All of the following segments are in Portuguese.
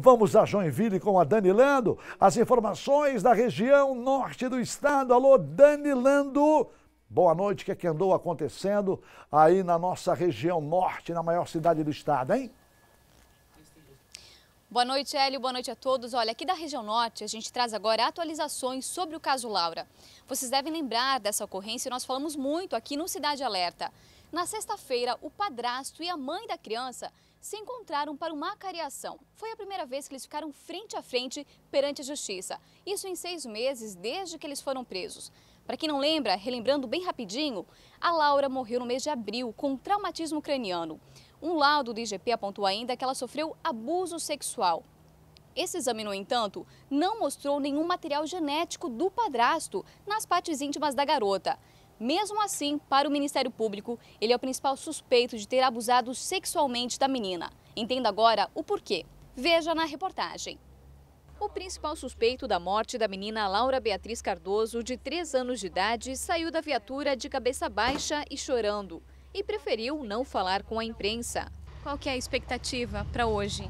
Vamos a Joinville com a Dani Lando. As informações da região norte do estado. Alô, Dani Lando. Boa noite, o que, é que andou acontecendo aí na nossa região norte, na maior cidade do estado, hein? Boa noite, Hélio. Boa noite a todos. Olha, aqui da região norte, a gente traz agora atualizações sobre o caso Laura. Vocês devem lembrar dessa ocorrência, nós falamos muito aqui no Cidade Alerta. Na sexta-feira, o padrasto e a mãe da criança se encontraram para uma acariação. Foi a primeira vez que eles ficaram frente a frente perante a justiça. Isso em seis meses desde que eles foram presos. Para quem não lembra, relembrando bem rapidinho, a Laura morreu no mês de abril com um traumatismo craniano. Um laudo do IGP apontou ainda que ela sofreu abuso sexual. Esse exame, no entanto, não mostrou nenhum material genético do padrasto nas partes íntimas da garota. Mesmo assim, para o Ministério Público, ele é o principal suspeito de ter abusado sexualmente da menina. Entenda agora o porquê. Veja na reportagem. O principal suspeito da morte da menina Laura Beatriz Cardoso, de 3 anos de idade, saiu da viatura de cabeça baixa e chorando e preferiu não falar com a imprensa. Qual que é a expectativa para hoje?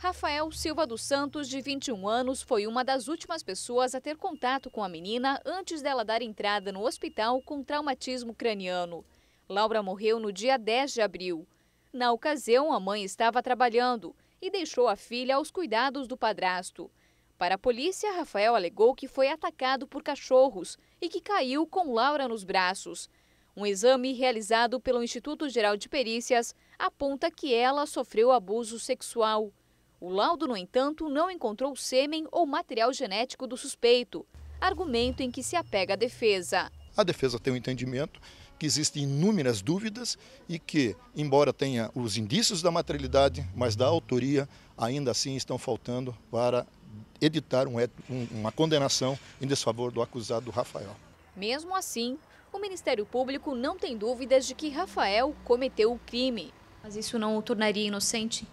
Rafael Silva dos Santos, de 21 anos, foi uma das últimas pessoas a ter contato com a menina antes dela dar entrada no hospital com traumatismo craniano. Laura morreu no dia 10 de abril. Na ocasião, a mãe estava trabalhando e deixou a filha aos cuidados do padrasto. Para a polícia, Rafael alegou que foi atacado por cachorros e que caiu com Laura nos braços. Um exame realizado pelo Instituto Geral de Perícias aponta que ela sofreu abuso sexual. O laudo, no entanto, não encontrou sêmen ou material genético do suspeito, argumento em que se apega a defesa. A defesa tem o um entendimento que existem inúmeras dúvidas e que, embora tenha os indícios da materialidade, mas da autoria, ainda assim estão faltando para editar um, uma condenação em desfavor do acusado Rafael. Mesmo assim, o Ministério Público não tem dúvidas de que Rafael cometeu o crime. Mas isso não o tornaria inocente?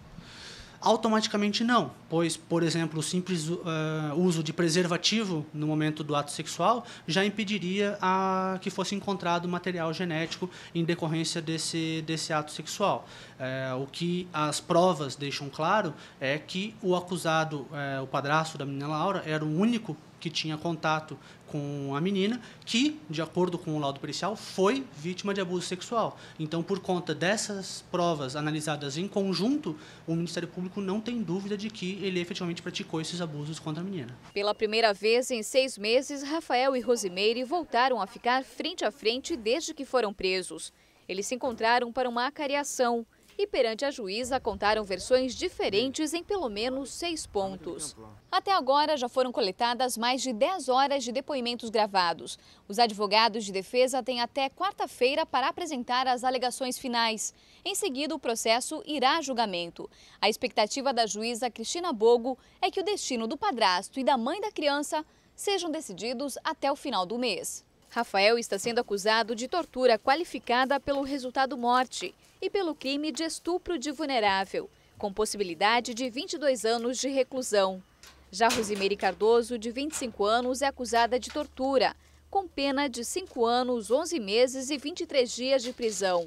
Automaticamente não, pois, por exemplo, o simples uh, uso de preservativo no momento do ato sexual já impediria a, que fosse encontrado material genético em decorrência desse, desse ato sexual. Uh, o que as provas deixam claro é que o acusado, uh, o padrasto da menina Laura, era o único que tinha contato com a menina, que, de acordo com o laudo policial, foi vítima de abuso sexual. Então, por conta dessas provas analisadas em conjunto, o Ministério Público não tem dúvida de que ele efetivamente praticou esses abusos contra a menina. Pela primeira vez em seis meses, Rafael e Rosimeire voltaram a ficar frente a frente desde que foram presos. Eles se encontraram para uma acariação e perante a juíza contaram versões diferentes em pelo menos seis pontos. Até agora já foram coletadas mais de 10 horas de depoimentos gravados. Os advogados de defesa têm até quarta-feira para apresentar as alegações finais. Em seguida, o processo irá a julgamento. A expectativa da juíza Cristina Bogo é que o destino do padrasto e da mãe da criança sejam decididos até o final do mês. Rafael está sendo acusado de tortura qualificada pelo resultado morte e pelo crime de estupro de vulnerável, com possibilidade de 22 anos de reclusão. Já Rosimeire Cardoso, de 25 anos, é acusada de tortura, com pena de 5 anos, 11 meses e 23 dias de prisão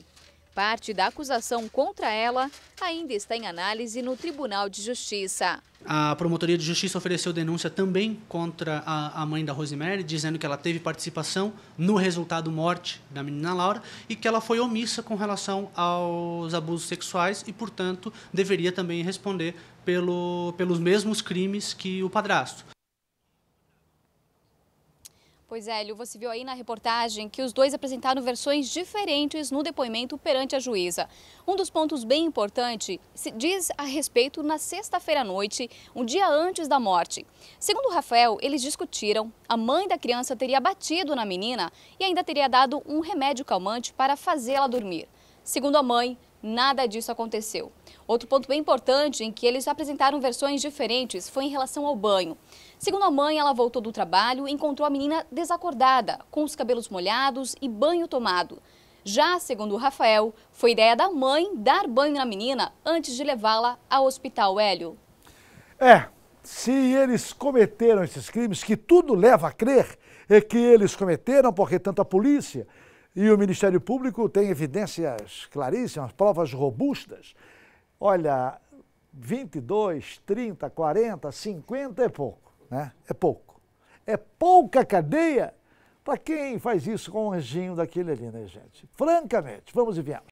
parte da acusação contra ela ainda está em análise no Tribunal de Justiça. A Promotoria de Justiça ofereceu denúncia também contra a, mãe da Rosemary, dizendo que ela teve participação no resultado morte da menina Laura e que ela foi omissa com relação aos abusos sexuais e, portanto, deveria também responder pelo, pelos mesmos crimes que o padrasto. Pois é, Lio, você viu aí na reportagem que os dois apresentaram versões diferentes no depoimento perante a juíza. Um dos pontos bem importante se diz a respeito na sexta-feira à noite, um dia antes da morte. Segundo Rafael, eles discutiram, a mãe da criança teria batido na menina e ainda teria dado um remédio calmante para fazê-la dormir. Segundo a mãe, Nada disso aconteceu. Outro ponto bem importante em que eles apresentaram versões diferentes foi em relação ao banho. Segundo a mãe, ela voltou do trabalho e encontrou a menina desacordada, com os cabelos molhados e banho tomado. Já, segundo o Rafael, foi ideia da mãe dar banho na menina antes de levá-la ao hospital Hélio. É, se eles cometeram esses crimes, que tudo leva a crer é que eles cometeram, porque tanto a polícia e o Ministério Público tem evidências claríssimas, provas robustas. Olha, 22, 30, 40, 50 é pouco, né? É pouco. É pouca cadeia para quem faz isso com um anjinho daquele ali, né, gente? Francamente, vamos e viemos.